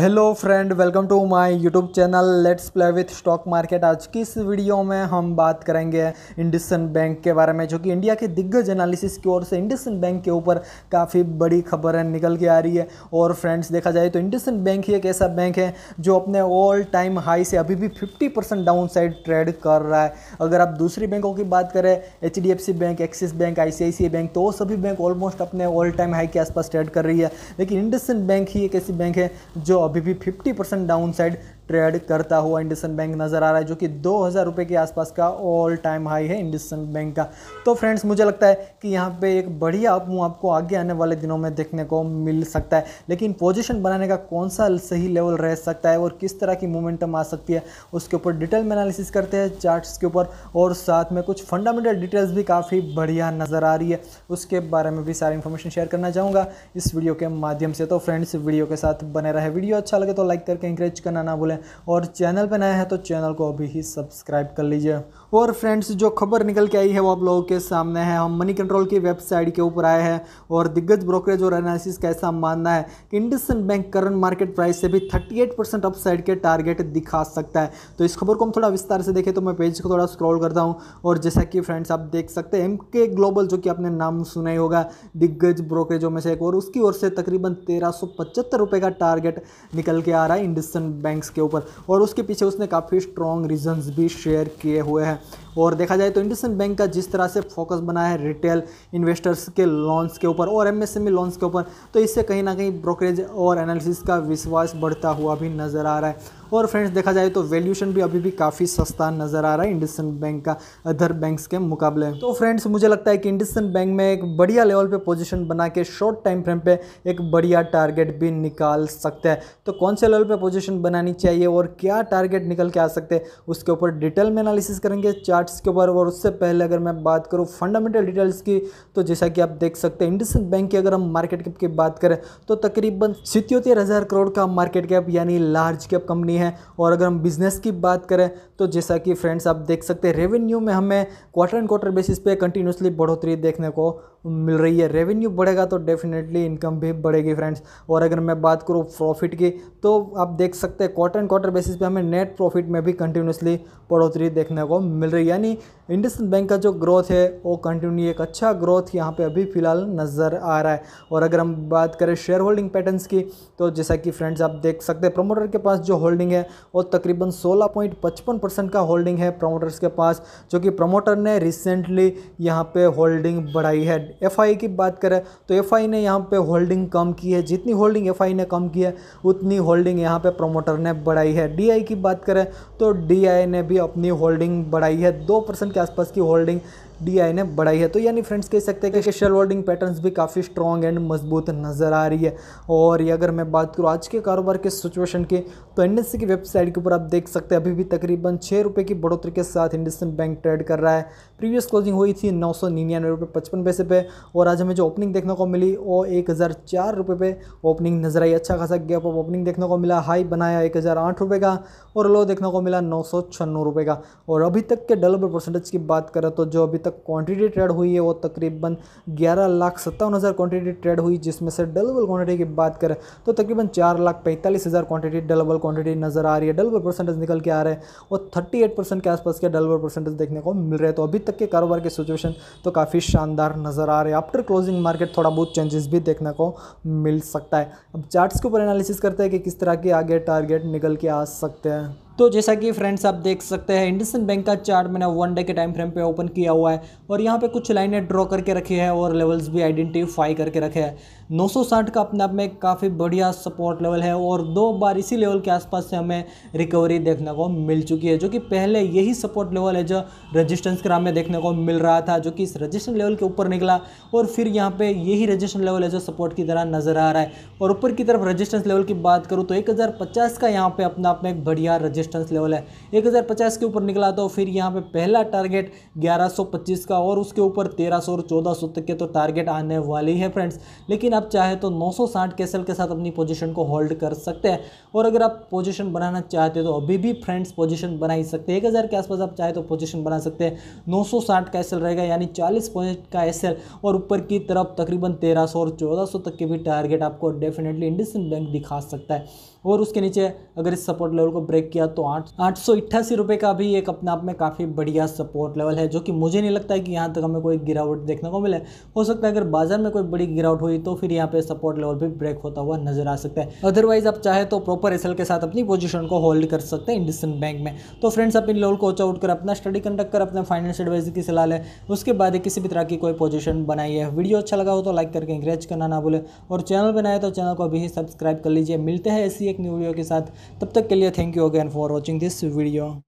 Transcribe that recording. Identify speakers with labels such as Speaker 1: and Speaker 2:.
Speaker 1: hello friend welcome to my YouTube channel let's play with stock market आज की इस video में हम बात करेंगे इंडसन बैंक के बारे में जो कि इंडिया के दिग्गज एनालिसिस की ओर से इंडसन बैंक के ऊपर काफ़ी बड़ी खबरें निकल के आ रही है और फ्रेंड्स देखा जाए तो इंडसन बैंक ही एक ऐसा बैंक है जो अपने ऑल टाइम हाई से अभी भी fifty percent downside trade कर रहा है अगर आप दूसरी बैंकों की बात करें H D F C bank Axis bank I C I C bank तो सभी बैंक ऑलमोस्ट अपने ऑल टाइम हाई के आसपास ट्रेड कर रही है लेकिन इंडसन बैंक ही एक ऐसी बैंक है जो अभी भी 50 परसेंट डाउन साइड ट्रेड करता हुआ इंडसन बैंक नज़र आ रहा है जो कि दो हज़ार रुपये के आसपास का ऑल टाइम हाई है इंडसन बैंक का तो फ्रेंड्स मुझे लगता है कि यहाँ पे एक बढ़िया अप मूव आपको आगे आने वाले दिनों में देखने को मिल सकता है लेकिन पोजिशन बनाने का कौन सा सही लेवल रह सकता है और किस तरह की मोमेंटम आ सकती है उसके ऊपर डिटेल में एनालिसिस करते हैं चार्ट्स के ऊपर और साथ में कुछ फंडामेंटल डिटेल्स भी काफ़ी बढ़िया नज़र आ रही है उसके बारे में भी सारी इन्फॉर्मेशन शेयर करना चाहूँगा इस वीडियो के माध्यम से तो फ्रेंड्स वीडियो के साथ बने रहे वीडियो अच्छा लगे तो लाइक करके इंकरेज करना ना भूलें और चैनल पर नया है तो चैनल को अभी ही सब्सक्राइब कर लीजिए और फ्रेंड्स जो खबर निकल के आई है वो आप लोगों के सामने है हम मनी कंट्रोल की वेबसाइट के ऊपर आए हैं और दिग्गज ब्रोकरेज और एनालिसिस का ऐसा मानना है कि IndusInd bank current market price से भी 38 परसेंट अपसाइड के टारगेट दिखा सकता है तो इस खबर को हम थोड़ा विस्तार से देखें तो मैं पेज को थोड़ा स्क्रॉल करता हूँ और जैसा कि फ्रेंड्स आप देख सकते हैं एम ग्लोबल जो कि आपने नाम सुना ही होगा दिग्गज ब्रोकरेजों में से एक और उसकी ओर से तकरीबन तेरह रुपये का टारगेट निकल के आ रहा है इंडसन बैंक्स के ऊपर और उसके पीछे उसने काफ़ी स्ट्रॉन्ग रीजन्स भी शेयर किए हुए हैं और देखा जाए तो इंडसन बैंक का जिस तरह से फोकस बना है रिटेल इन्वेस्टर्स के लोन्स के ऊपर और एमएसएमई लोन्स e के ऊपर तो इससे कहीं ना कहीं ब्रोकरेज और एनालिसिस का विश्वास बढ़ता हुआ भी नज़र आ रहा है और फ्रेंड्स देखा जाए तो वैल्यूशन भी अभी भी काफ़ी सस्ता नज़र आ रहा है इंडसन बैंक का अदर बैंक्स के मुकाबले तो फ्रेंड्स मुझे लगता है कि इंडसन बैंक में एक बढ़िया लेवल पे पोजीशन बना के शॉर्ट टाइम फ्रेम पे एक बढ़िया टारगेट भी निकाल सकते हैं तो कौन से लेवल पर पोजिशन बनानी चाहिए और क्या टारगेट निकल के आ सकते हैं उसके ऊपर डिटेल में एनालिसिस करेंगे चार चार्ट्स के ऊपर और उससे पहले अगर मैं बात करूँ फंडामेंटल डिटेल्स की तो जैसा कि आप देख सकते हैं इंडसन बैंक की अगर हम मार्केट कैप की बात करें तो तकरीबन सितोतर हज़ार करोड़ का मार्केट कैप यानी लार्ज कैप कंपनी है और अगर हम बिजनेस की बात करें तो जैसा कि फ्रेंड्स आप देख सकते हैं रेवेन्यू में हमें क्वार्टर एंड क्वार्टर बेसिस पे कंटिन्यूसली बढ़ोतरी देखने को मिल रही है रेवेन्यू बढ़ेगा तो डेफिनेटली इनकम भी बढ़ेगी फ्रेंड्स और अगर मैं बात करूँ प्रॉफिट की तो आप देख सकते हैं क्वार्टर एंड क्वार्टर बेसिस पे हमें नेट प्रॉफिट में भी कंटिन्यूसली बढ़ोतरी देखने को मिल रही है यानी इंडसन बैंक का जो ग्रोथ है वो कंटिन्यू एक अच्छा ग्रोथ यहाँ पे अभी फ़िलहाल नज़र आ रहा है और अगर हम बात करें शेयर होल्डिंग पैटर्न्स की तो जैसा कि फ्रेंड्स आप देख सकते हैं प्रोमोटर के पास जो होल्डिंग है वो तकरीबन 16.55 परसेंट का होल्डिंग है प्रोमोटर्स के पास जो कि प्रोमोटर ने रिसेंटली यहाँ पर होल्डिंग बढ़ाई है एफ की बात करें तो एफ ने यहाँ पर होल्डिंग कम की है जितनी होल्डिंग एफ ने कम की है उतनी होल्डिंग यहाँ पर प्रोमोटर ने बढ़ाई है डी की बात करें तो डी ने भी अपनी होल्डिंग बढ़ाई है दो परसेंट के आसपास की होल्डिंग डी ने बढ़ाई है तो यानी फ्रेंड्स कह सकते हैं कि शेल होल्डिंग पैटर्न्स भी काफ़ी स्ट्रॉन्ग एंड मजबूत नज़र आ रही है और ये अगर मैं बात करूँ आज के कारोबार के सिचुएशन की तो इंडस्ट्री e की वेबसाइट के ऊपर आप देख सकते हैं अभी भी तकरीबन छः रुपये की बढ़ोतरी के साथ इंडस्ट बैंक ट्रेड कर रहा है प्रीवियस क्लोजिंग हुई थी नौ सौ निन्यानवे रुपये पचपन पैसे पे और आज हमें जो ओपनिंग देखने को मिली वो एक हज़ार चार रुपये पे ओपनिंग नजर आई अच्छा खासा गैप ऑफ ओपनिंग देखने को मिला हाई बनाया एक हज़ार आठ रुपये का और लो देखने को मिला नौ सौ छन्नौ रुपये का और अभी तक के डेवलपर परसेंटेज की बात करें तो जो अभी तक तक क्वांटिटी ट्रेड हुई है वो तकरीबन ग्यारह लाख सत्तावन हज़ार क्वान्टिटी ट्रेड हुई जिसमें से डलबल क्वांटिटी की बात करें तो तकरीबन चार लाख पैंतालीस हज़ार क्वान्टिटी डलबल क्वांटिटी नज़र आ रही है डलबल परसेंटेज निकल के आ रहे हैं और थर्टी एट परसेंट के आसपास के डलबल परसेंटेज देखने को मिल रहे हैं तो अभी तक के कारोबार की सिचुएशन तो काफ़ी शानदार नज़र आ रहे हैं आफ्टर क्लोजिंग मार्केट थोड़ा बहुत चेंजेस भी देखने को मिल सकता है अब चार्ट्स के ऊपर एनालिसिस करते हैं कि किस तरह के आगे टारगेट निकल के आ सकते हैं तो जैसा कि फ्रेंड्स आप देख सकते हैं इंडसन बैंक का चार्ट मैंने वन डे के टाइम फ्रेम पे ओपन किया हुआ है और यहाँ पे कुछ लाइनें ड्रॉ करके रखी है और लेवल्स भी आइडेंटिफाई करके रखे हैं 960 का अपने आप में काफ़ी बढ़िया सपोर्ट लेवल है और दो बार इसी लेवल के आसपास से हमें रिकवरी देखने को मिल चुकी है जो कि पहले यही सपोर्ट लेवल है जो रजिस्टेंस ग्राम में देखने को मिल रहा था जो कि इस रजिस्टेंस लेवल के ऊपर निकला और फिर यहाँ पे यही रजिस्टेंस लेवल है जो सपोर्ट की तरह नज़र आ रहा है और ऊपर की तरफ रजिस्टेंस लेवल की बात करूँ तो एक का यहाँ पे अपने आप में एक बढ़िया रजिस्टेंस रेजिस्टेंस लेवल है 1050 के ऊपर निकला तो फिर यहाँ पे पहला टारगेट 1125 का और उसके ऊपर 1300 और 1400 तक के तो टारगेट आने वाले हैं फ्रेंड्स लेकिन आप चाहे तो 960 साठ के साथ अपनी पोजीशन को होल्ड कर सकते हैं और अगर आप पोजीशन बनाना चाहते हो तो अभी भी फ्रेंड्स पोजिशन बना ही सकते हैं एक के आसपास आप चाहे तो पोजिशन बना सकते हैं 960 का एसएल रहेगा यानी चालीस पॉइंट का एल और ऊपर की तरफ तकरीबन सौ और सौ तक के भी टारगेट आपको डेफिनेटली इंडसन बैंक दिखा सकता है और उसके नीचे अगर इस सपोर्ट लेवल को ब्रेक किया तो आठ आठ सौ अट्ठासी रुपये का भी एक अपने आप में काफ़ी बढ़िया सपोर्ट लेवल है जो कि मुझे नहीं लगता है कि यहाँ तक हमें कोई गिरावट देखने को मिले हो सकता है अगर बाजार में कोई बड़ी गिरावट हुई तो फिर यहाँ पे सपोर्ट लेवल भी ब्रेक होता हुआ नजर आ सकता है अदरवाइज आप चाहे तो प्रॉपर एसएल के साथ अपनी पोजिशन को होल्ड कर सकते हैं इंडसन बैंक में तो फ्रेंड्स अपने लेवल को वॉच आउट कर अपना स्टडी कंडक्ट कर अपने फाइनेंस एडवाइजर की सलाह लें उसके बाद किसी भी तरह की कोई पोजिशन बनाई है वीडियो अच्छा लगा हो तो लाइक करके इंक्रेज करना ना भूलें और चैनल बनाए तो चैनल को अभी सब्सक्राइब कर लीजिए मिलते हैं ऐसी एक न्यू वीडियो के साथ तब तक के लिए thank you again for watching this video